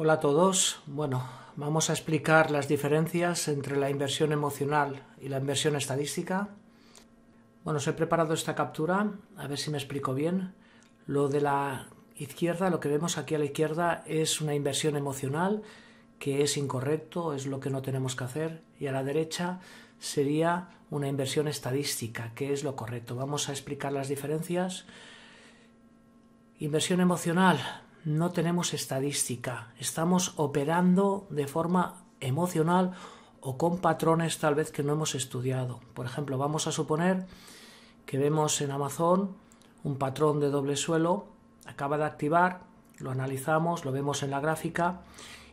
Hola a todos. Bueno, vamos a explicar las diferencias entre la inversión emocional y la inversión estadística. Bueno, os he preparado esta captura, a ver si me explico bien. Lo de la izquierda, lo que vemos aquí a la izquierda es una inversión emocional que es incorrecto, es lo que no tenemos que hacer. Y a la derecha sería una inversión estadística, que es lo correcto. Vamos a explicar las diferencias. Inversión emocional, no tenemos estadística, estamos operando de forma emocional o con patrones tal vez que no hemos estudiado. Por ejemplo, vamos a suponer que vemos en Amazon un patrón de doble suelo, acaba de activar, lo analizamos, lo vemos en la gráfica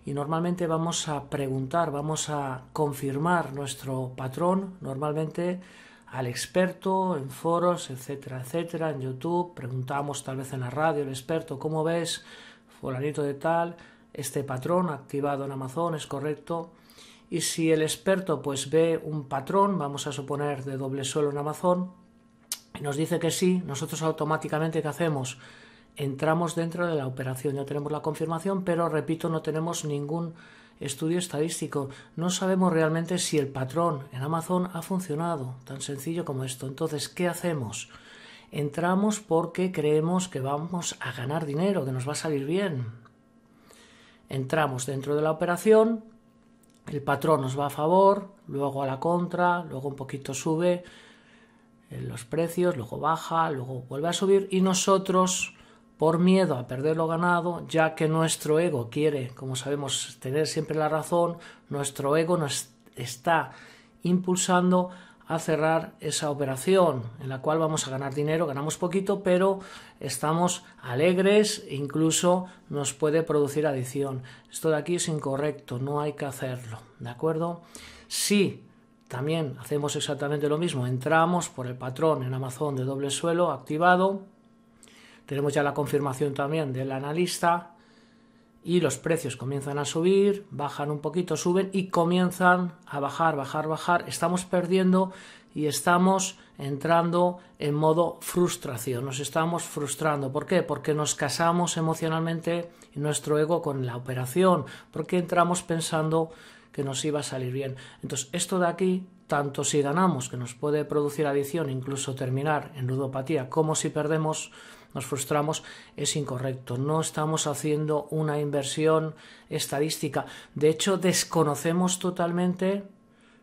y normalmente vamos a preguntar, vamos a confirmar nuestro patrón, normalmente al experto en foros, etcétera, etcétera, en YouTube, preguntamos tal vez en la radio el experto, ¿cómo ves fulanito de tal? Este patrón activado en Amazon es correcto. Y si el experto pues ve un patrón, vamos a suponer de doble suelo en Amazon, y nos dice que sí, nosotros automáticamente ¿qué hacemos? Entramos dentro de la operación, ya tenemos la confirmación, pero repito, no tenemos ningún estudio estadístico. No sabemos realmente si el patrón en Amazon ha funcionado. Tan sencillo como esto. Entonces, ¿qué hacemos? Entramos porque creemos que vamos a ganar dinero, que nos va a salir bien. Entramos dentro de la operación, el patrón nos va a favor, luego a la contra, luego un poquito sube eh, los precios, luego baja, luego vuelve a subir y nosotros por miedo a perder lo ganado, ya que nuestro ego quiere, como sabemos, tener siempre la razón, nuestro ego nos está impulsando a cerrar esa operación en la cual vamos a ganar dinero, ganamos poquito, pero estamos alegres, incluso nos puede producir adicción. Esto de aquí es incorrecto, no hay que hacerlo, ¿de acuerdo? Si también hacemos exactamente lo mismo, entramos por el patrón en Amazon de doble suelo activado, tenemos ya la confirmación también del analista y los precios comienzan a subir, bajan un poquito, suben y comienzan a bajar, bajar, bajar. Estamos perdiendo y estamos entrando en modo frustración, nos estamos frustrando. ¿Por qué? Porque nos casamos emocionalmente nuestro ego con la operación, porque entramos pensando que nos iba a salir bien. Entonces, esto de aquí tanto si ganamos, que nos puede producir adicción, incluso terminar en ludopatía, como si perdemos, nos frustramos, es incorrecto. No estamos haciendo una inversión estadística. De hecho, desconocemos totalmente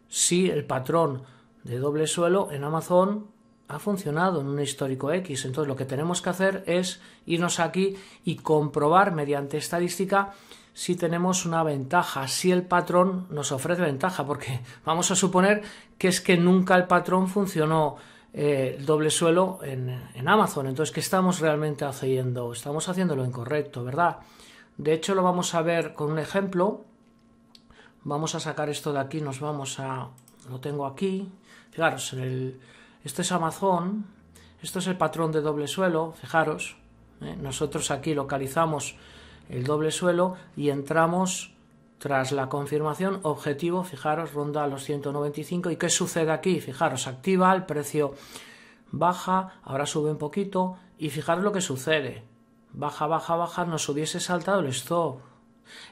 si el patrón de doble suelo en Amazon ha funcionado en un histórico X. Entonces, lo que tenemos que hacer es irnos aquí y comprobar mediante estadística si tenemos una ventaja, si el patrón nos ofrece ventaja, porque vamos a suponer que es que nunca el patrón funcionó eh, el doble suelo en, Amazon. Entonces, ¿qué estamos realmente haciendo? Estamos haciendo lo incorrecto, ¿verdad? De hecho, lo vamos a ver con un ejemplo. Vamos a sacar esto de aquí, nos vamos a... Lo tengo aquí. Fijaros, esto es Amazon, esto es el patrón de doble suelo, fijaros. ¿eh? Nosotros aquí localizamos el doble suelo y entramos tras la confirmación objetivo, fijaros, ronda a los 195. ¿Y qué sucede aquí? Fijaros, activa, el precio baja, ahora sube un poquito y fijaros lo que sucede. Baja, baja, baja, nos hubiese saltado el stop.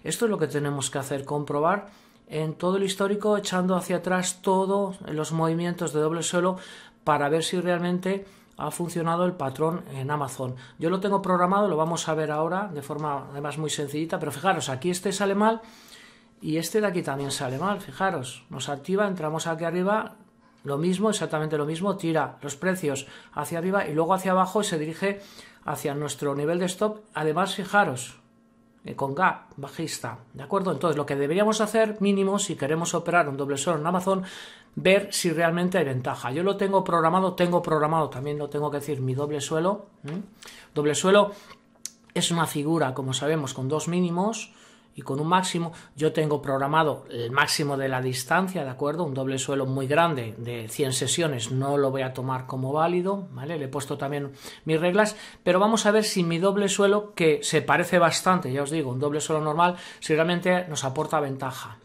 Esto es lo que tenemos que hacer, comprobar en todo el histórico, echando hacia atrás todos los movimientos de doble suelo para ver si realmente ha funcionado el patrón en Amazon. Yo lo tengo programado, lo vamos a ver ahora de forma además muy sencillita, pero fijaros, aquí este sale mal y este de aquí también sale mal, fijaros, nos activa, entramos aquí arriba, lo mismo, exactamente lo mismo, tira los precios hacia arriba y luego hacia abajo y se dirige hacia nuestro nivel de stop. Además, fijaros, eh, con gap bajista, ¿de acuerdo? Entonces lo que deberíamos hacer mínimo si queremos operar un doble suelo en Amazon, ver si realmente hay ventaja. Yo lo tengo programado, tengo programado, también lo tengo que decir, mi doble suelo. Doble suelo es una figura, como sabemos, con dos mínimos, y con un máximo. Yo tengo programado el máximo de la distancia, ¿de acuerdo? Un doble suelo muy grande de 100 sesiones, no lo voy a tomar como válido, ¿vale? Le he puesto también mis reglas, pero vamos a ver si mi doble suelo, que se parece bastante, ya os digo, un doble suelo normal, si realmente nos aporta ventaja.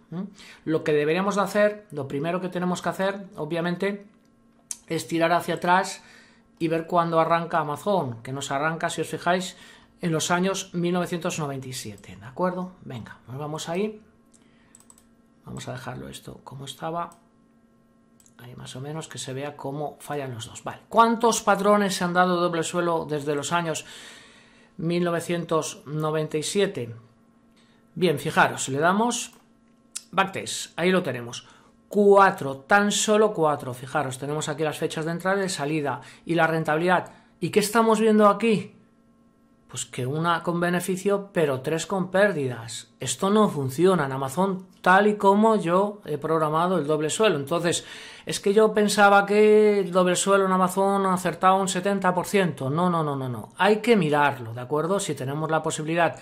Lo que deberíamos de hacer, lo primero que tenemos que hacer, obviamente, es tirar hacia atrás y ver cuándo arranca Amazon, que nos arranca, si os fijáis, en los años 1997, ¿de acuerdo? Venga, nos vamos ahí. Vamos a dejarlo esto como estaba. Ahí más o menos que se vea cómo fallan los dos. Vale, ¿cuántos patrones se han dado doble suelo desde los años 1997? Bien, fijaros, le damos backtest, ahí lo tenemos. Cuatro, tan solo cuatro. Fijaros, tenemos aquí las fechas de entrada y de salida y la rentabilidad. ¿Y qué estamos viendo aquí? pues que una con beneficio, pero tres con pérdidas. Esto no funciona en Amazon tal y como yo he programado el doble suelo. Entonces, es que yo pensaba que el doble suelo en Amazon acertaba un 70%. No, no, no, no, no. Hay que mirarlo, ¿de acuerdo? Si tenemos la posibilidad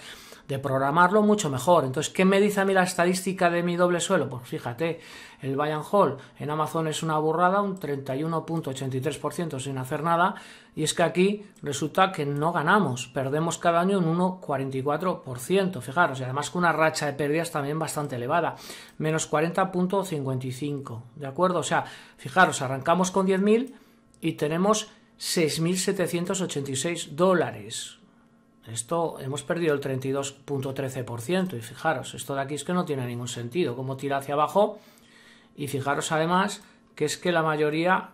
de programarlo mucho mejor. Entonces, ¿qué me dice a mí la estadística de mi doble suelo? Pues fíjate, el Bayern Hall en Amazon es una burrada, un 31.83% sin hacer nada, y es que aquí resulta que no ganamos, perdemos cada año un 1,44%, fijaros, y además con una racha de pérdidas también bastante elevada, menos 40.55, ¿de acuerdo? O sea, fijaros, arrancamos con 10.000 y tenemos 6.786 dólares. Esto hemos perdido el 32.13% y fijaros, esto de aquí es que no tiene ningún sentido, como tira hacia abajo y fijaros además que es que la mayoría,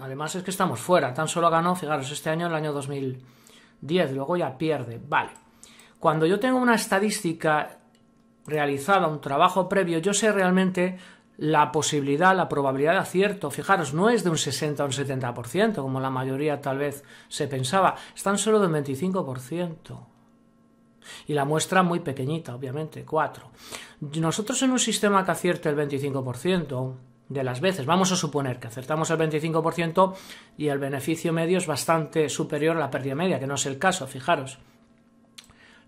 además es que estamos fuera, tan solo ganó, fijaros, este año, el año 2010, luego ya pierde, vale. Cuando yo tengo una estadística realizada, un trabajo previo, yo sé realmente la posibilidad, la probabilidad de acierto, fijaros, no es de un 60 o un 70%, como la mayoría tal vez se pensaba, están tan solo de un 25%. Y la muestra muy pequeñita, obviamente, 4. Nosotros en un sistema que acierte el 25% de las veces, vamos a suponer que acertamos el 25% y el beneficio medio es bastante superior a la pérdida media, que no es el caso, fijaros.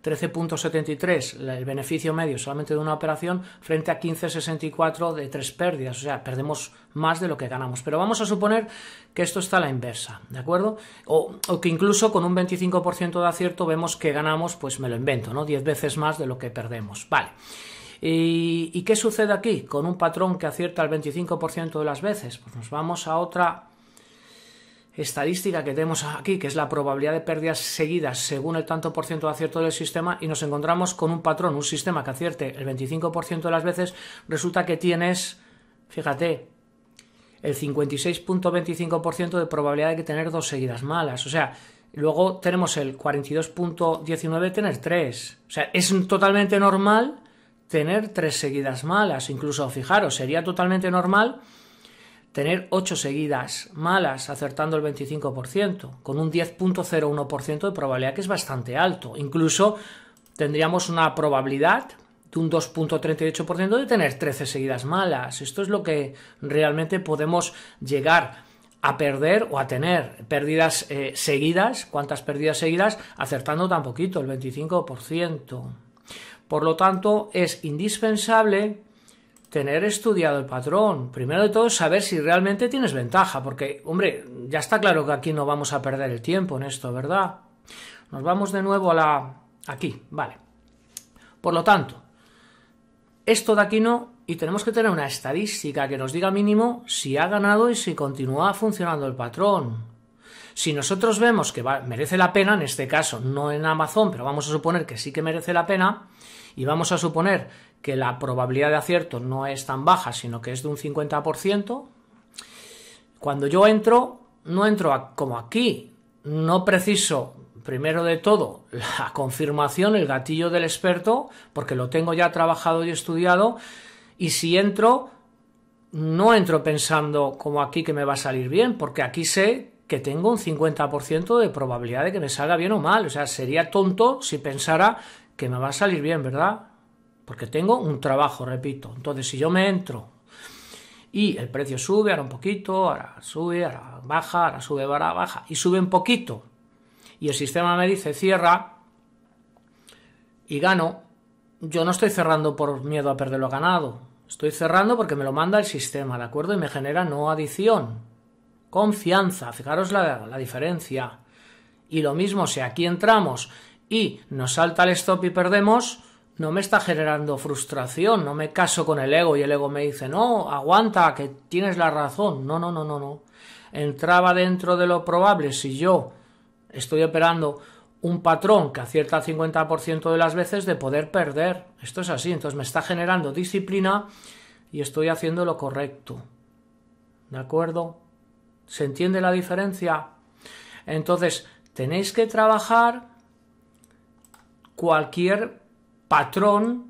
13.73 el beneficio medio solamente de una operación frente a 15.64 de tres pérdidas, o sea, perdemos más de lo que ganamos. Pero vamos a suponer que esto está a la inversa, ¿de acuerdo? O, que incluso con un 25% de acierto vemos que ganamos, pues me lo invento, ¿no? 10 veces más de lo que perdemos. Vale. ¿Y, y qué sucede aquí? Con un patrón que acierta el 25% de las veces, pues nos vamos a otra estadística que tenemos aquí, que es la probabilidad de pérdidas seguidas según el tanto por ciento de acierto del sistema, y nos encontramos con un patrón, un sistema que acierte el 25% de las veces, resulta que tienes, fíjate, el 56.25% de probabilidad de tener dos seguidas malas. O sea, luego tenemos el 42.19 tener tres. O sea, es totalmente normal tener tres seguidas malas. Incluso, fijaros, sería totalmente normal tener 8 seguidas malas acertando el 25%, con un 10.01% de probabilidad que es bastante alto. Incluso tendríamos una probabilidad de un 2.38% de tener 13 seguidas malas. Esto es lo que realmente podemos llegar a perder o a tener pérdidas eh, seguidas, cuántas pérdidas seguidas, acertando tan poquito, el 25%. Por lo tanto, es indispensable tener estudiado el patrón. Primero de todo, saber si realmente tienes ventaja, porque, hombre, ya está claro que aquí no vamos a perder el tiempo en esto, ¿verdad? Nos vamos de nuevo a la... aquí, vale. Por lo tanto, esto de aquí no, y tenemos que tener una estadística que nos diga mínimo si ha ganado y si continúa funcionando el patrón. Si nosotros vemos que merece la pena, en este caso no en Amazon, pero vamos a suponer que sí que merece la pena, y vamos a suponer que la probabilidad de acierto no es tan baja, sino que es de un 50%, cuando yo entro, no entro como aquí, no preciso primero de todo la confirmación, el gatillo del experto, porque lo tengo ya trabajado y estudiado, y si entro, no entro pensando como aquí que me va a salir bien, porque aquí sé que tengo un 50% de probabilidad de que me salga bien o mal. O sea, sería tonto si pensara que me va a salir bien, ¿verdad? porque tengo un trabajo, repito. Entonces, si yo me entro y el precio sube, ahora un poquito, ahora sube, ahora baja, ahora sube, ahora baja, y sube un poquito, y el sistema me dice cierra y gano, yo no estoy cerrando por miedo a perder lo ganado, estoy cerrando porque me lo manda el sistema, ¿de acuerdo? Y me genera no adición, confianza, fijaros la, la diferencia. Y lo mismo, si aquí entramos y nos salta el stop y perdemos, no me está generando frustración, no me caso con el ego y el ego me dice, no, aguanta, que tienes la razón. No, no, no, no, no. Entraba dentro de lo probable si yo estoy operando un patrón que acierta el 50% de las veces de poder perder. Esto es así, entonces me está generando disciplina y estoy haciendo lo correcto. ¿De acuerdo? ¿Se entiende la diferencia? Entonces, tenéis que trabajar cualquier patrón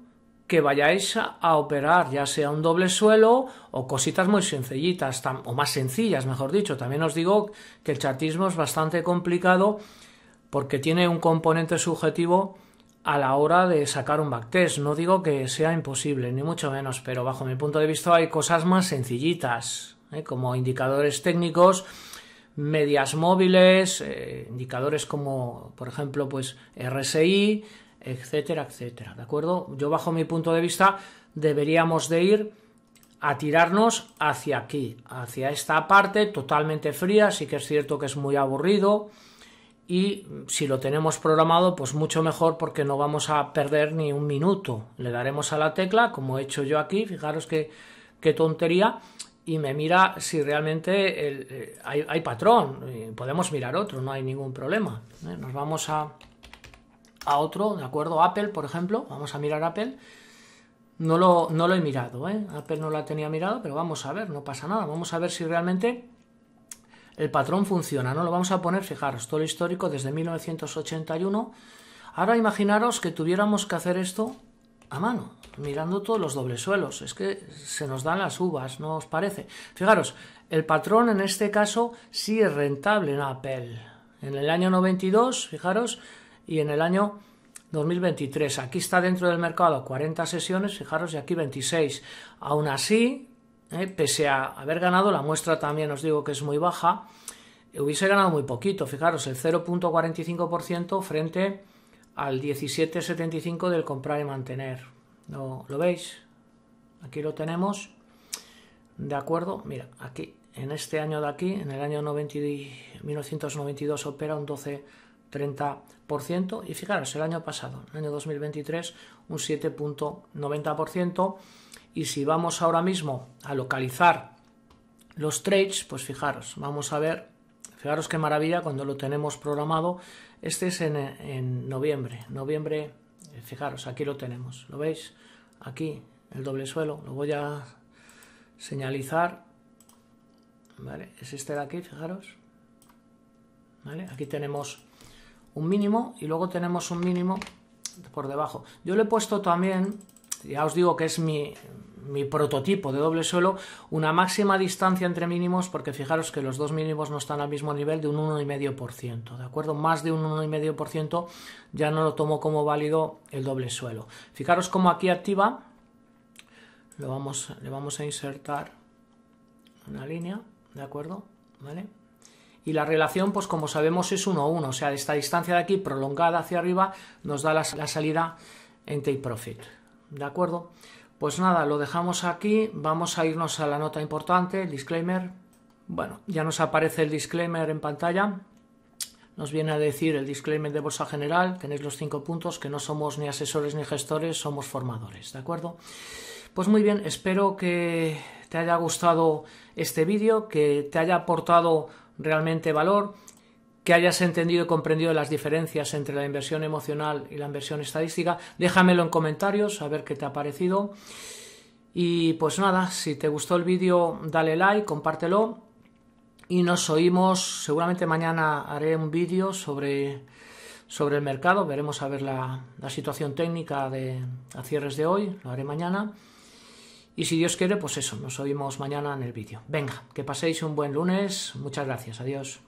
que vayáis a operar, ya sea un doble suelo o cositas muy sencillitas, o más sencillas, mejor dicho. También os digo que el chatismo es bastante complicado porque tiene un componente subjetivo a la hora de sacar un backtest. No digo que sea imposible, ni mucho menos, pero bajo mi punto de vista hay cosas más sencillitas, ¿eh? como indicadores técnicos, medias móviles, eh, indicadores como, por ejemplo, pues RSI, etcétera, etcétera. ¿De acuerdo? Yo bajo mi punto de vista deberíamos de ir a tirarnos hacia aquí, hacia esta parte totalmente fría, sí que es cierto que es muy aburrido y si lo tenemos programado pues mucho mejor porque no vamos a perder ni un minuto. Le daremos a la tecla como he hecho yo aquí, fijaros que qué tontería y me mira si realmente eh, hay, hay, patrón. Podemos mirar otro, no hay ningún problema. ¿eh? Nos vamos a a otro, ¿de acuerdo? Apple, por ejemplo, vamos a mirar Apple. No lo, no lo he mirado, ¿eh? Apple no la tenía mirado, pero vamos a ver, no pasa nada. Vamos a ver si realmente el patrón funciona, ¿no? Lo vamos a poner, fijaros, todo lo histórico desde 1981. Ahora imaginaros que tuviéramos que hacer esto a mano, mirando todos los dobles suelos. Es que se nos dan las uvas, ¿no os parece? Fijaros, el patrón en este caso sí es rentable en Apple. En el año 92, fijaros, y en el año 2023. Aquí está dentro del mercado 40 sesiones, fijaros, y aquí 26. Aún así, eh, pese a haber ganado, la muestra también os digo que es muy baja, eh, hubiese ganado muy poquito, fijaros, el 0.45% frente al 17.75 del comprar y mantener. ¿Lo, ¿Lo veis? Aquí lo tenemos. ¿De acuerdo? Mira, aquí, en este año de aquí, en el año 1992 opera un 12.30 y fijaros, el año pasado, el año 2023, un 7.90%. Y si vamos ahora mismo a localizar los trades, pues fijaros, vamos a ver, fijaros qué maravilla cuando lo tenemos programado. Este es en, noviembre, noviembre, eh, fijaros, aquí lo tenemos, ¿lo veis? Aquí, el doble suelo, lo voy a señalizar. ¿Vale? Es este de aquí, fijaros. ¿Vale? Aquí tenemos un mínimo y luego tenemos un mínimo por debajo. Yo le he puesto también, ya os digo que es mi, prototipo de doble suelo, una máxima distancia entre mínimos, porque fijaros que los dos mínimos no están al mismo nivel de un 1,5%, ¿de acuerdo? Más de un 1,5% ya no lo tomo como válido el doble suelo. Fijaros cómo aquí activa, lo vamos, le vamos a insertar una línea, ¿de acuerdo? ¿Vale? y la relación, pues como sabemos, es 1 a 1. O sea, esta distancia de aquí prolongada hacia arriba nos da la, la salida en take profit. ¿De acuerdo? Pues nada, lo dejamos aquí. Vamos a irnos a la nota importante, el disclaimer. Bueno, ya nos aparece el disclaimer en pantalla. Nos viene a decir el disclaimer de Bolsa General, tenéis los cinco puntos, que no somos ni asesores ni gestores, somos formadores, ¿de acuerdo? Pues muy bien, espero que te haya gustado este vídeo, que te haya aportado realmente valor, que hayas entendido y comprendido las diferencias entre la inversión emocional y la inversión estadística. Déjamelo en comentarios, a ver qué te ha parecido. Y pues nada, si te gustó el vídeo, dale like, compártelo. Y nos oímos, seguramente mañana haré un vídeo sobre, sobre el mercado. Veremos a ver la, la situación técnica de a cierres de hoy, lo haré mañana. Y si Dios quiere, pues eso, nos oímos mañana en el vídeo. Venga, que paséis un buen lunes. Muchas gracias. Adiós.